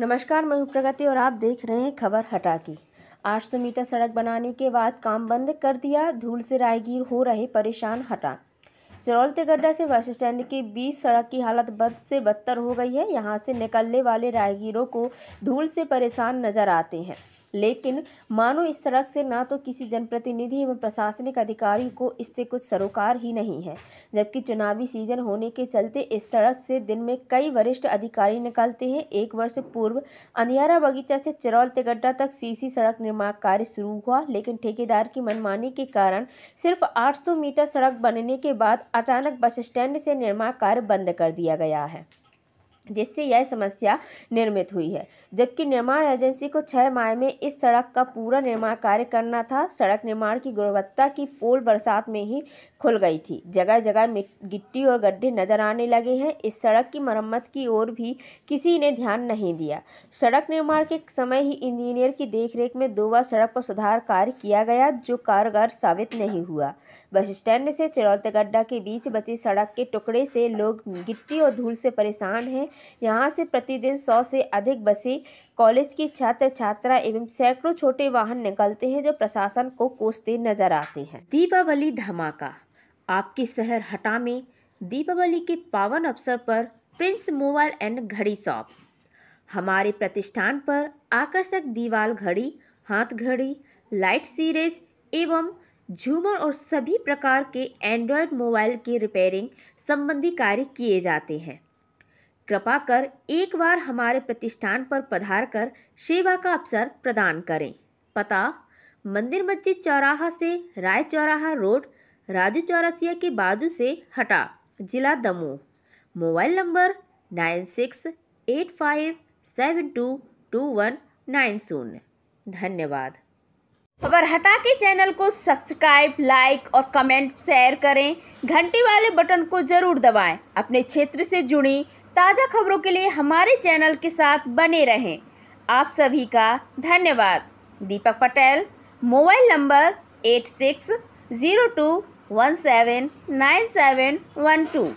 नमस्कार मैं हूं प्रगति और आप देख रहे हैं खबर हटा की आठ सौ मीटर सड़क बनाने के बाद काम बंद कर दिया धूल से रायगीर हो रहे परेशान हटा चरौल तिगड्डा से बस स्टैंड के बीच सड़क की हालत बद से बदतर हो गई है यहाँ से निकलने वाले रायगीरों को धूल से परेशान नजर आते हैं लेकिन मानो इस सड़क से ना तो किसी जनप्रतिनिधि एवं प्रशासनिक अधिकारी को इससे कुछ सरोकार ही नहीं है जबकि चुनावी सीजन होने के चलते इस सड़क से दिन में कई वरिष्ठ अधिकारी निकलते हैं एक वर्ष पूर्व अंधियारा बगीचा से चिरौल तिगड्डा तक सीसी सड़क निर्माण कार्य शुरू हुआ लेकिन ठेकेदार की मनमानी के कारण सिर्फ आठ मीटर सड़क बनने के बाद अचानक बस स्टैंड से निर्माण कार्य बंद कर दिया गया है जिससे यह समस्या निर्मित हुई है जबकि निर्माण एजेंसी को छः माह में इस सड़क का पूरा निर्माण कार्य करना था सड़क निर्माण की गुणवत्ता की पोल बरसात में ही खुल गई थी जगह जगह गिट्टी और गड्ढे नजर आने लगे हैं इस सड़क की मरम्मत की ओर भी किसी ने ध्यान नहीं दिया सड़क निर्माण के समय ही इंजीनियर की देखरेख में दो बार सड़क पर सुधार कार्य किया गया जो कारगर साबित नहीं हुआ बस स्टैंड से चिरौते गड्ढा के बीच बची सड़क के टुकड़े से लोग गिट्टी और धूल से परेशान हैं यहाँ से प्रतिदिन सौ से अधिक बसें कॉलेज की छात्र छात्रा एवं सैकड़ों छोटे वाहन निकलते हैं जो प्रशासन को कोसते नजर आते हैं दीपावली धमाका आपके शहर हटा में दीपावली के पावन अवसर पर प्रिंस मोबाइल एंड घड़ी शॉप हमारे प्रतिष्ठान पर आकर्षक दीवार घड़ी हाथ घड़ी लाइट सीरीज एवं झूमर और सभी प्रकार के एंड्रॉयड मोबाइल की रिपेयरिंग संबंधी कार्य किए जाते हैं कृपा कर एक बार हमारे प्रतिष्ठान पर पधार कर सेवा का अवसर प्रदान करें पता मंदिर मस्जिद चौराहा से राय चौराहा रोड राजू चौरसिया के बाजू से हटा जिला Damoh mobile number nine six eight five seven two two one nine शून्य धन्यवाद खबर हटा के चैनल को सब्सक्राइब लाइक और कमेंट शेयर करें घंटी वाले बटन को जरूर दबाएं अपने क्षेत्र से जुड़ी ताज़ा खबरों के लिए हमारे चैनल के साथ बने रहें आप सभी का धन्यवाद Deepak Patel mobile number eight six zero two one seven nine seven one to